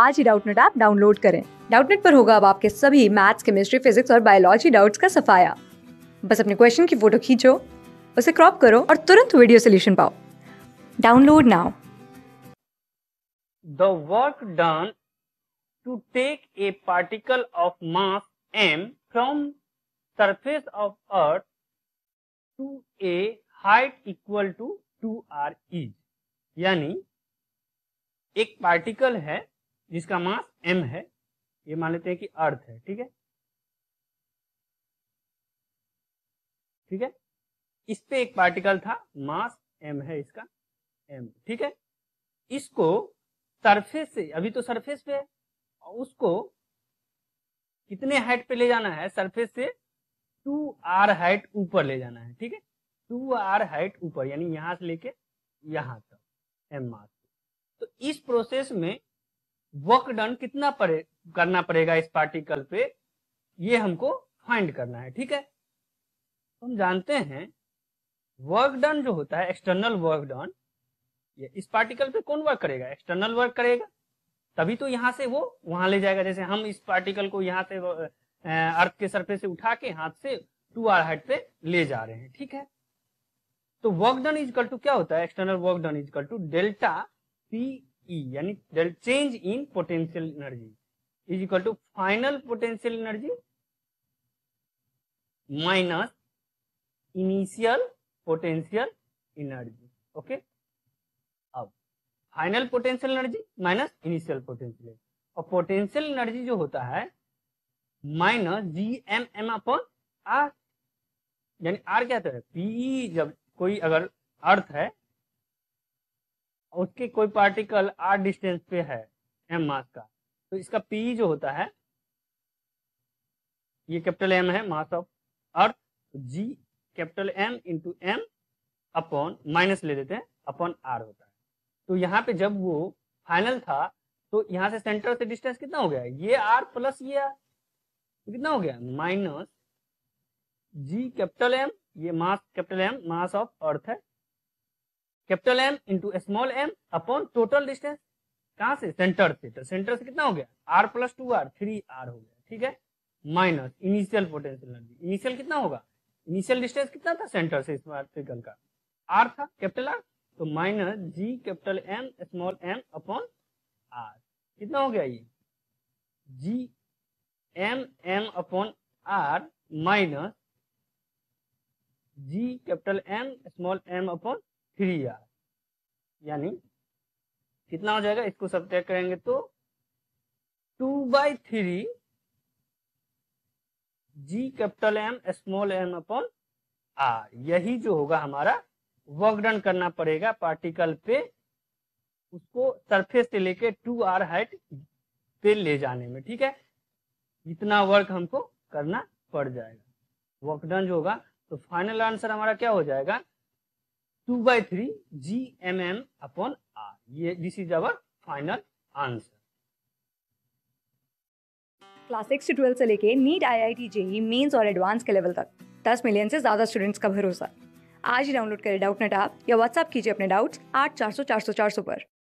आज ही Doubtnut app download करें डाउटनेट पर होगा अब आपके सभी मैथ्स केमिस्ट्री फिजिक्स और बायोलॉजी डाउट्स का सफाया बस अपने क्वेश्चन की फोटो खींचो उसे क्रॉप करो और तुरंत वीडियो सोल्यूशन पाओ download now the work done to take a particle of mass m from surface of earth to a height equal to 2r is यानी एक पार्टिकल है जिसका मास एम है ये मान लेते हैं कि अर्थ है ठीक है ठीक है इस पे एक पार्टिकल था मास एम है इसका एम ठीक है इसको सरफेस से अभी तो सरफेस पे है उसको कितने हाइट पे ले जाना है सरफेस से टू आर हाइट ऊपर ले जाना है ठीक है टू आर हाइट ऊपर यानी यहां से लेके यहां तक एम मास तो इस प्रोसेस में वर्क डन कितना पड़े करना पड़ेगा इस पार्टिकल पे ये हमको फाइंड करना है ठीक है तो हम जानते हैं वर्क डन जो होता है एक्सटर्नल वर्क डन ये इस पार्टिकल पे कौन वर्क करेगा एक्सटर्नल वर्क करेगा तभी तो यहाँ से वो वहां ले जाएगा जैसे हम इस पार्टिकल को यहाँ से अर्थ के सरफेस से उठा के हाथ से टू आर हाइट पे ले जा रहे हैं ठीक है तो वर्क डन इजकल टू क्या होता है external work done is equal to delta P E e, यानी change in potential energy is equal to final potential energy minus initial potential energy okay अब final potential energy minus initial potential और potential energy जो होता है minus G M M upon R यानी R क्या है PE e जब कोई अगर अर्थ है उसके कोई पार्टिकल आर डिस्टेंस पे है एम मास का तो इसका पी जो होता है ये कैपिटल एम है mass of earth G capital M into M upon minus ले देते हैं अपॉन आर होता है तो यहाँ पे जब वो फाइनल था तो यहाँ से सेंटर से डिस्टेंस कितना हो गया ये आर प्लस ये आर तो कितना हो गया माइनस जी कैपिटल एम ये mass capital M mass of earth है capital M into small M upon total distance कहा से सेंटर से तो सेंटर से कितना हो गया R plus two R three R हो गया ठीक है minus initial potential energy initial कितना होगा इनिशियल डिस्टेंस कितना था सेंटर से ट्रिकल का आर था कैपिटल आर तो minus G capital M small M upon R कितना हो गया ये G M M upon R minus G capital M small M upon three R यानी कितना हो जाएगा इसको सब करेंगे तो two by three G capital M small M upon R यही जो होगा हमारा वर्कडन करना पड़ेगा पार्टिकल पे उसको सरफेस से लेके टू आर हाइट पे ले जाने में ठीक है इतना वर्क हमको करना पड़ जाएगा वर्कडन जो होगा तो फाइनल आंसर हमारा क्या हो जाएगा 2 by 3 GMM upon R. ये this is our final answer. Class six से से लेके NEET I I T JEE Mains और एडवांस के लेवल तक 10 मिलियन से ज़्यादा स्टूडेंट्स का भरोसा आज ही डाउनलोड करें डाउट नेट आप या व्हाट्सअप कीजिए अपने डाउट्स आठ चार सौ चार सौ चार सौ पर